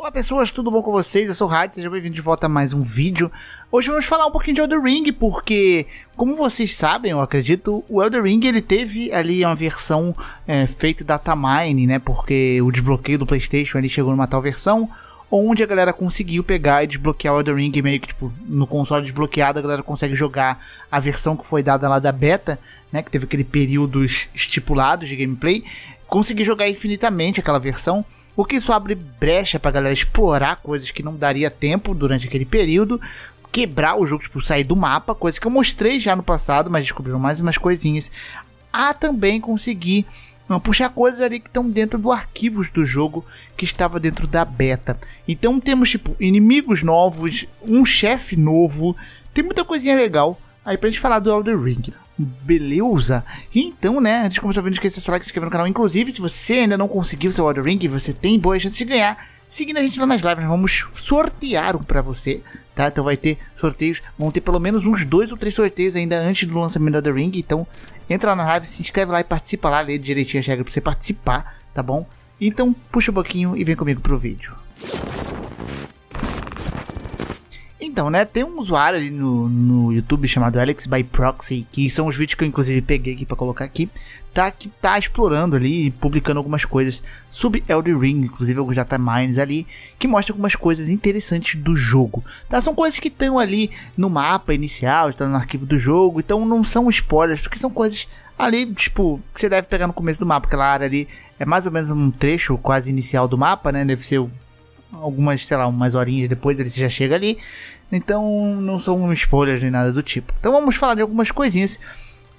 Olá pessoas, tudo bom com vocês? Eu sou o Rádio, sejam bem-vindos de volta a mais um vídeo. Hoje vamos falar um pouquinho de Elder Ring, porque, como vocês sabem, eu acredito, o Elder Ring ele teve ali uma versão é, feita datamine, né? Porque o desbloqueio do Playstation ele chegou numa tal versão, onde a galera conseguiu pegar e desbloquear o Elder Ring meio que tipo no console desbloqueado a galera consegue jogar a versão que foi dada lá da beta, né, que teve aquele períodos estipulados de gameplay, conseguir jogar infinitamente aquela versão o que isso abre brecha pra galera explorar coisas que não daria tempo durante aquele período, quebrar o jogo, tipo, sair do mapa, coisa que eu mostrei já no passado, mas descobriram mais umas coisinhas. A também conseguir puxar coisas ali que estão dentro do arquivos do jogo que estava dentro da beta. Então temos tipo inimigos novos, um chefe novo, tem muita coisinha legal Aí pra gente falar do Elden Ring. Beleza? Então, né, antes de começar o vídeo, esqueça de seu like, se inscrever no canal. Inclusive, se você ainda não conseguiu seu Elden Ring, você tem boas chances de ganhar. Seguindo a gente lá nas lives, nós vamos sortear um pra você, tá? Então vai ter sorteios, vão ter pelo menos uns dois ou três sorteios ainda antes do lançamento do Elden Ring. Então, entra lá na live, se inscreve lá e participa lá, lê direitinho a regra pra você participar, tá bom? Então, puxa um pouquinho e vem comigo pro vídeo. Então, né, tem um usuário ali no, no YouTube chamado Alex by Proxy, que são os vídeos que eu inclusive peguei aqui para colocar aqui, tá que tá explorando ali e publicando algumas coisas sobre Elden Ring, inclusive alguns data mines ali, que mostra algumas coisas interessantes do jogo. Tá, são coisas que estão ali no mapa inicial, estão tá no arquivo do jogo, então não são spoilers, porque são coisas ali, tipo, que você deve pegar no começo do mapa, aquela área ali é mais ou menos um trecho quase inicial do mapa, né? Deve ser o algumas, sei lá, umas horinhas depois ele já chega ali. Então não são spoilers nem nada do tipo. Então vamos falar de algumas coisinhas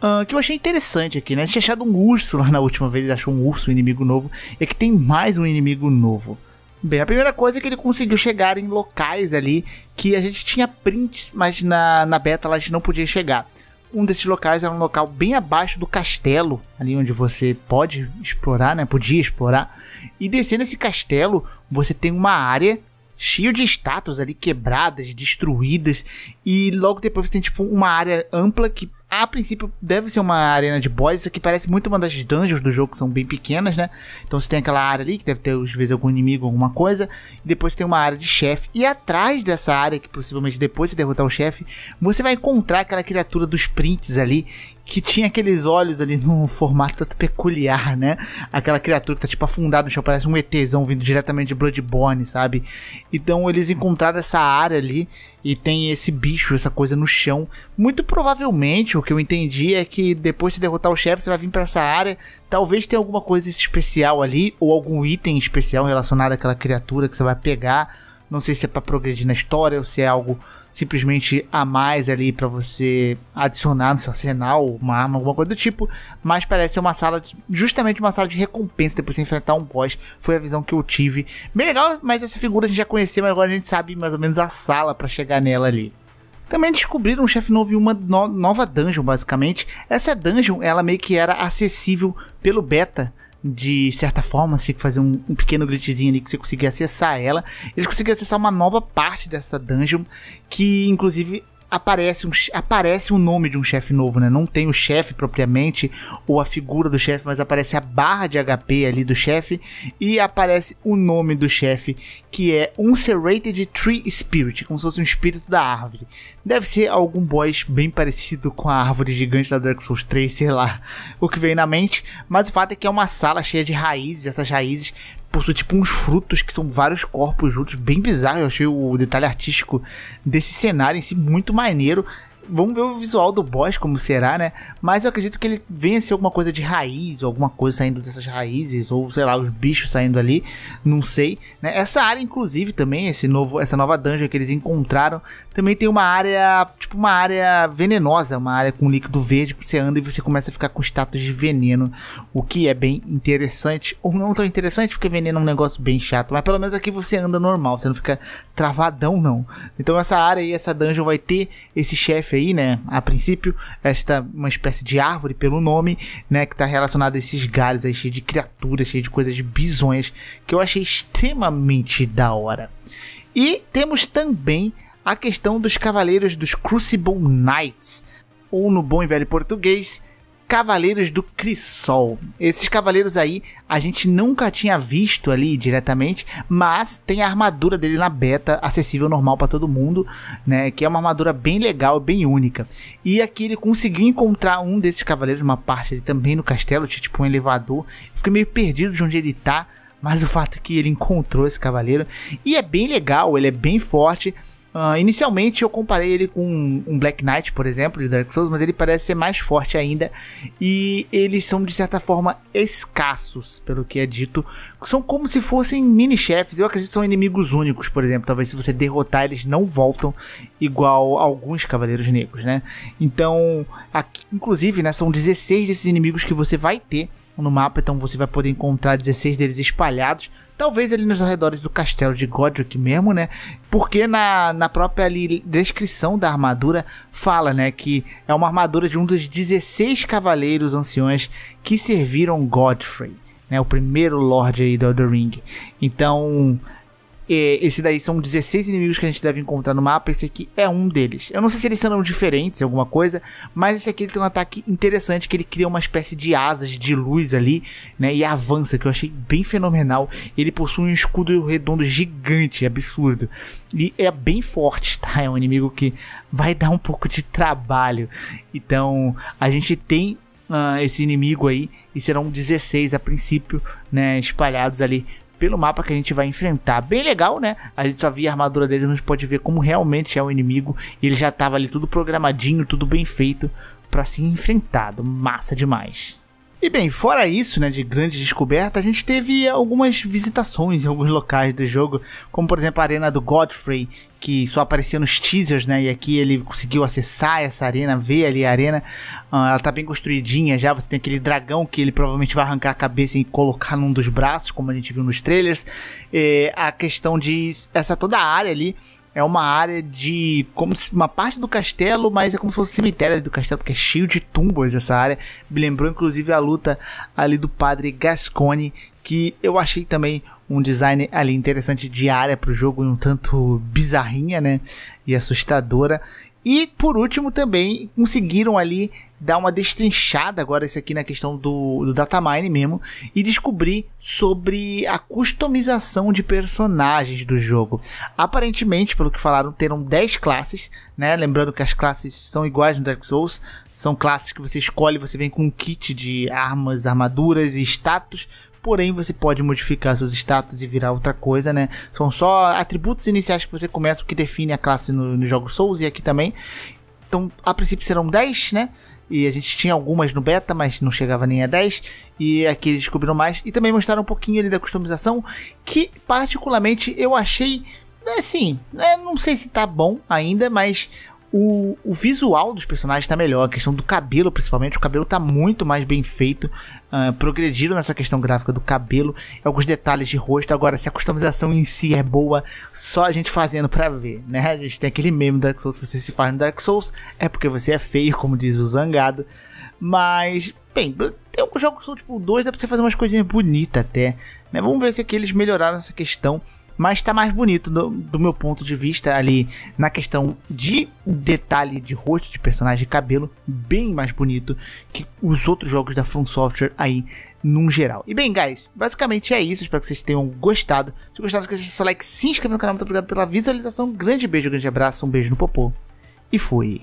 uh, que eu achei interessante aqui, né? Tinha achado um urso lá na última vez, ele achou um urso, um inimigo novo. E aqui tem mais um inimigo novo. Bem, a primeira coisa é que ele conseguiu chegar em locais ali que a gente tinha prints, mas na, na beta lá a gente não podia chegar. Um desses locais era um local bem abaixo do castelo, ali onde você pode explorar, né? Podia explorar. E descendo esse castelo, você tem uma área cheia de estátuas ali quebradas, destruídas, e logo depois você tem tipo uma área ampla que a princípio deve ser uma arena de boss, isso aqui parece muito uma das dungeons do jogo, que são bem pequenas, né? Então você tem aquela área ali que deve ter às vezes algum inimigo, alguma coisa, e depois tem uma área de chefe. E atrás dessa área, que possivelmente depois de derrotar o chefe, você vai encontrar aquela criatura dos prints ali, que tinha aqueles olhos ali num formato tanto peculiar, né? Aquela criatura que tá tipo afundada no chão, parece um ETzão vindo diretamente de Bloodborne, sabe? Então eles encontraram essa área ali e tem esse bicho, essa coisa no chão. Muito provavelmente o que eu entendi é que depois de derrotar o chefe, você vai vir para essa área. Talvez tenha alguma coisa especial ali, ou algum item especial relacionado àquela criatura que você vai pegar. Não sei se é para progredir na história ou se é algo simplesmente a mais ali para você adicionar no seu arsenal, uma arma, alguma coisa do tipo, mas parece ser uma sala, de, justamente uma sala de recompensa depois de enfrentar um boss, foi a visão que eu tive. Bem legal, mas essa figura a gente já conhecia, mas agora a gente sabe mais ou menos a sala para chegar nela ali. Também descobriram um chefe novo e uma no nova dungeon, basicamente. Essa dungeon, ela meio que era acessível pelo beta. De certa forma, você tinha que fazer um, um pequeno glitchzinho ali que você conseguia acessar ela. Eles conseguiram acessar uma nova parte dessa dungeon, que inclusive aparece um, aparece o um nome de um chefe novo, né? Não tem o chefe propriamente ou a figura do chefe, mas aparece a barra de HP ali do chefe e aparece o nome do chefe, que é um Serrated Tree Spirit, como se fosse um espírito da árvore. Deve ser algum boss bem parecido com a árvore gigante da Dark Souls 3, sei lá, o que vem na mente, mas o fato é que é uma sala cheia de raízes, essas raízes possui tipo uns frutos que são vários corpos juntos, bem bizarro. Eu achei o detalhe artístico desse cenário em si muito maneiro. Vamos ver o visual do boss, como será, né? Mas eu acredito que ele venha ser alguma coisa de raiz, ou alguma coisa saindo dessas raízes, ou sei lá, os bichos saindo ali, não sei. Né? Essa área, inclusive, também, esse novo, essa nova dungeon que eles encontraram, também tem uma área, tipo uma área venenosa, uma área com líquido verde que você anda e você começa a ficar com status de veneno, o que é bem interessante, ou não tão interessante, porque veneno é um negócio bem chato, mas pelo menos aqui você anda normal, você não fica travadão, não. Então essa área e essa dungeon vai ter esse chefe aí CPI, né? A princípio, esta é uma espécie de árvore pelo nome, né? Que está relacionada a esses galhos aí, cheio de criaturas, cheio de coisas bizonhas, que eu achei extremamente da hora. E temos também a questão dos Cavaleiros dos Crucible Knights, ou no bom e velho português, Cavaleiros do Crisol. Esses cavaleiros aí a gente nunca tinha visto ali diretamente, mas tem a armadura dele na beta, acessível normal para todo mundo, né? Que é uma armadura bem legal, bem única. E aqui ele conseguiu encontrar um desses cavaleiros, uma parte ali também no castelo, tinha tipo um elevador. fiquei meio perdido de onde ele tá, mas o fato é que ele encontrou esse cavaleiro e é bem legal, ele é bem forte Uh, inicialmente eu comparei ele com um, Black Knight, por exemplo, de Dark Souls, mas ele parece ser mais forte ainda. E eles são, de certa forma, escassos, pelo que é dito. São como se fossem mini-chefes. Eu acredito que são inimigos únicos, por exemplo. Talvez se você derrotar, eles não voltam, igual alguns Cavaleiros Negros, né? Então, aqui, inclusive, né, são 16 desses inimigos que você vai ter no mapa, então você vai poder encontrar 16 deles espalhados Talvez ali nos arredores do castelo de Godric mesmo, né? Porque na, na própria ali, descrição da armadura fala, né? Que é uma armadura de um dos 16 cavaleiros anciões que serviram Godfrey, né? O primeiro Lorde aí do Elder Ring. Então é, esse daí são 16 inimigos que a gente deve encontrar no mapa. Esse aqui é um deles. Eu não sei se eles serão diferentes, alguma coisa, mas esse aqui ele tem um ataque interessante que ele cria uma espécie de asas de luz ali, né? E avança, que eu achei bem fenomenal. Ele possui um escudo redondo gigante, absurdo. E é bem forte, tá? É um inimigo que vai dar um pouco de trabalho. Então, a gente tem uh, esse inimigo aí, e serão 16 a princípio, né? Espalhados ali pelo mapa que a gente vai enfrentar. Bem legal, né? A gente só via a armadura dele, mas pode ver como realmente é o inimigo. E ele já estava ali tudo programadinho, tudo bem feito para ser enfrentado. Massa demais. E bem, fora isso, né, de grande descoberta, a gente teve algumas visitações em alguns locais do jogo, como por exemplo a arena do Godfrey, que só aparecia nos teasers, né? E aqui ele conseguiu acessar essa arena, ver ali a arena. Uh, ela tá bem construidinha já. Você tem aquele dragão que ele provavelmente vai arrancar a cabeça e colocar num dos braços, como a gente viu nos trailers. E é, a questão de essa toda a área ali é uma área de. como se, uma parte do castelo, mas é como se fosse um cemitério do castelo, porque é cheio de tumbas essa área. Me lembrou inclusive a luta ali do padre Gascone, que eu achei também um design ali interessante de área para o jogo, um tanto bizarrinha, né? E assustadora. E por último também conseguiram ali dar uma destrinchada agora isso aqui na questão do, do datamine mesmo e descobrir sobre a customização de personagens do jogo. Aparentemente, pelo que falaram, terão 10 classes, né? Lembrando que as classes são iguais no Dark Souls, são classes que você escolhe, você vem com um kit de armas, armaduras e status porém você pode modificar seus status e virar outra coisa, né? São só atributos iniciais que você começa, que define a classe no, no jogo Souls e aqui também. Então, a princípio serão 10, né? E a gente tinha algumas no beta, mas não chegava nem a 10. E aqui eles descobriram mais. E também mostraram um pouquinho ali da customização. Que particularmente eu achei. Né, assim, né, não sei se tá bom ainda, mas o, o visual dos personagens está melhor, a questão do cabelo, principalmente. O cabelo tá muito mais bem feito. Uh, ah, progrediram nessa questão gráfica do cabelo, é alguns detalhes de rosto. Agora, se a customização em si é boa, só a gente fazendo para ver, né? A gente tem aquele meme do Dark Souls: se você se faz no Dark Souls, é porque você é feio, como diz o Zangado. Mas, bem, tem alguns jogos que são tipo 2, dá pra você fazer umas coisinhas bonitas até. Né? Vamos ver se aqui eles melhoraram essa questão mas tá mais bonito do, do, meu ponto de vista ali na questão de detalhe de rosto de personagem, de cabelo, bem mais bonito que os outros jogos da From Software aí num geral. E bem, guys, basicamente é isso. Espero que vocês tenham gostado. Se gostaram, não seu like, se inscreva no canal. Muito obrigado pela visualização. Um grande beijo, um grande abraço, um beijo no popô. E fui.